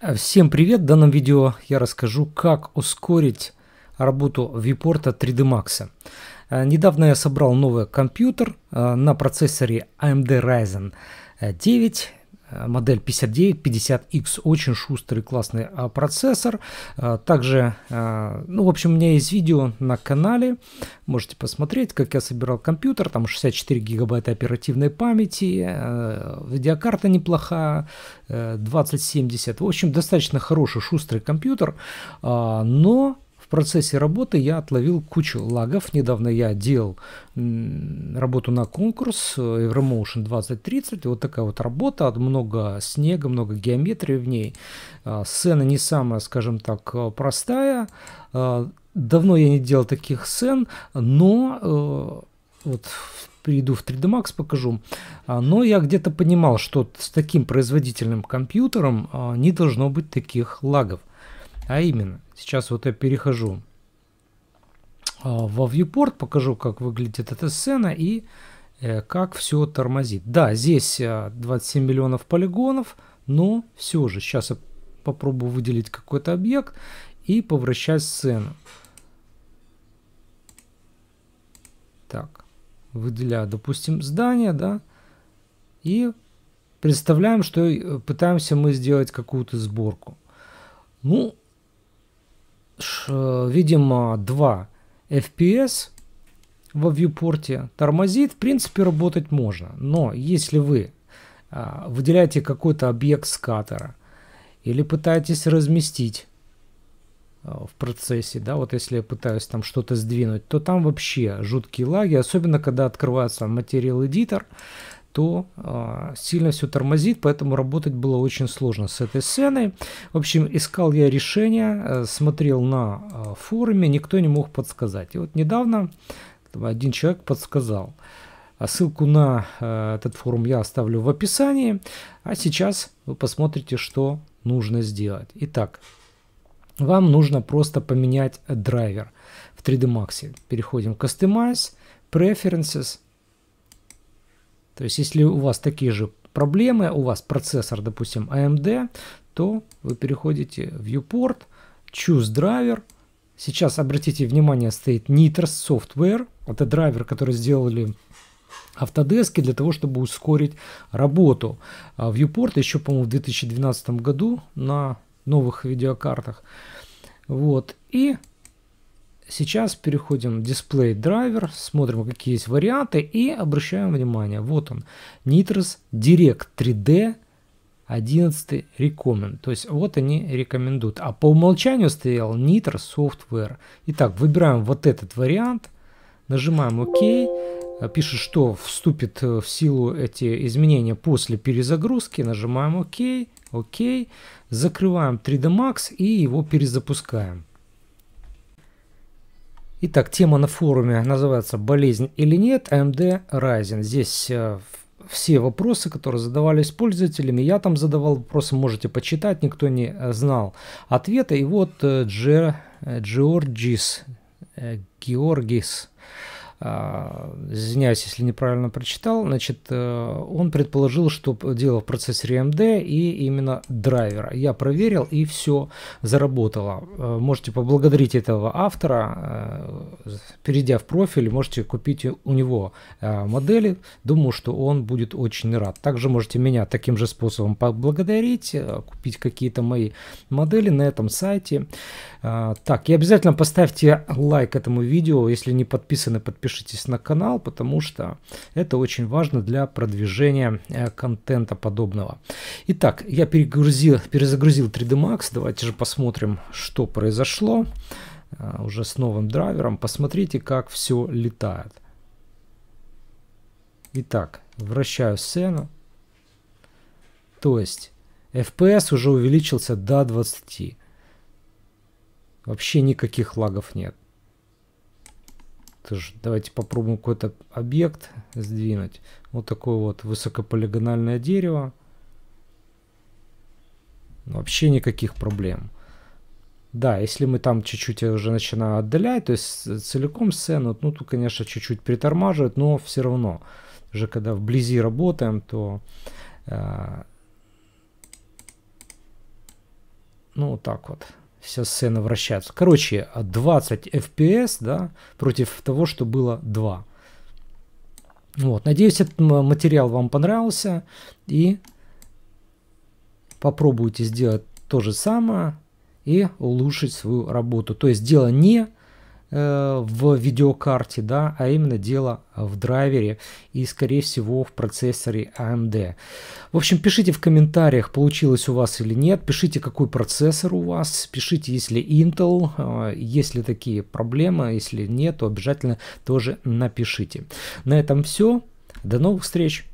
Э, всем привет! В данном видео я расскажу, как ускорить работу випорта 3D Max. Э, недавно я собрал новый компьютер э, на процессоре AMD Ryzen 9 модель 5950X, очень шустрый классный а, процессор. А, также, а, ну, в общем, у меня есть видео на канале, можете посмотреть, как я собирал компьютер, там 64 гигабайта оперативной памяти, видеокарта неплохая, 2070, в общем, достаточно хороший шустрый компьютер, но в процессе работы я отловил кучу лагов. Недавно я делал работу на конкурс Evermotion э, 2030. Вот такая вот работа. Много снега, много геометрии в ней. А, сцена не самая, скажем так, э, простая. А, давно я не делал таких сцен, но э, вот перейду в 3D Max, покажу. А, но я где-то понимал, что с таким производительным компьютером не должно быть таких лагов. А именно, сейчас вот я перехожу а, во viewport, покажу, как выглядит эта сцена и э, как все тормозит. Да, здесь 27 а, миллионов полигонов, но все же сейчас я попробую выделить какой-то объект и повращать сцену. Так, выделяю, допустим, здание, да, и представляем, что э, пытаемся мы сделать какую-то сборку. Ну, видимо, 2 FPS во вьюпорте тормозит. В принципе, работать можно. Но если вы а, выделяете какой-то объект скатера или пытаетесь разместить а, в процессе, да, вот если я пытаюсь там что-то сдвинуть, то там вообще жуткие лаги, особенно когда открывается материал Эдитор то э, сильно все тормозит, поэтому работать было очень сложно с этой сценой. В общем, искал я решение, э, смотрел на э, форуме, никто не мог подсказать. И вот недавно один человек подсказал. А ссылку на э, этот форум я оставлю в описании. А сейчас вы посмотрите, что нужно сделать. Итак, вам нужно просто поменять драйвер в 3D Max. Переходим в Customize, Preferences – то есть, если у вас такие же проблемы, у вас процессор, допустим, AMD, то вы переходите в viewport, choose driver. Сейчас, обратите внимание, стоит Nitros Software. Это драйвер, который сделали Autodesk для того, чтобы ускорить работу. А viewport еще, по-моему, в 2012 году на новых видеокартах. Вот. И Сейчас переходим в дисплей драйвер, смотрим, какие есть варианты и обращаем внимание. Вот он, Nitrous Direct 3D 11 Recommend. То есть вот они рекомендуют. А по умолчанию стоял Nitrous Software. Итак, выбираем вот этот вариант, нажимаем ОК. Пишет, что вступит в силу эти изменения после перезагрузки. Нажимаем ОК, ОК. Закрываем 3D Max и его перезапускаем. Итак, тема на форуме называется «Болезнь или нет? AMD Ryzen». Здесь э, все вопросы, которые задавались пользователями. Я там задавал вопросы, можете почитать, никто не э, знал ответа. И вот э, Джер, Джорджис, Георгис, а, извиняюсь, если неправильно прочитал, значит, э, он предположил, что дело в процессоре AMD и именно драйвера. Я проверил, и все заработало. Э, можете поблагодарить этого автора, э, перейдя в профиль, можете купить у него модели. Думаю, что он будет очень рад. Также можете меня таким же способом поблагодарить, купить какие-то мои модели на этом сайте. Так, и обязательно поставьте лайк этому видео, если не подписаны, подписывайтесь подпишитесь на канал, потому что это очень важно для продвижения э, контента подобного. Итак, я перегрузил, перезагрузил 3D Max. Давайте же посмотрим, что произошло э, уже с новым драйвером. Посмотрите, как все летает. Итак, вращаю сцену. То есть FPS уже увеличился до 20. Вообще никаких лагов нет. Тоже давайте попробуем какой-то объект сдвинуть. Вот такое вот высокополигональное дерево. Вообще никаких проблем. Да, если мы там чуть-чуть уже начинаем отдалять, то есть целиком сцену, ну тут, конечно, чуть-чуть притормаживает, но все равно, же когда вблизи работаем, то э, ну вот так вот вся сцена вращается. Короче, 20 FPS, да, против того, что было 2. Вот, надеюсь, этот материал вам понравился. И попробуйте сделать то же самое и улучшить свою работу. То есть дело не Э, в видеокарте, да, а именно дело в драйвере и, скорее всего, в процессоре AMD. В общем, пишите в комментариях, получилось у вас или нет, пишите, какой процессор у вас, пишите, если Intel, э, если такие проблемы, если нет, то обязательно тоже напишите. На этом все, до новых встреч!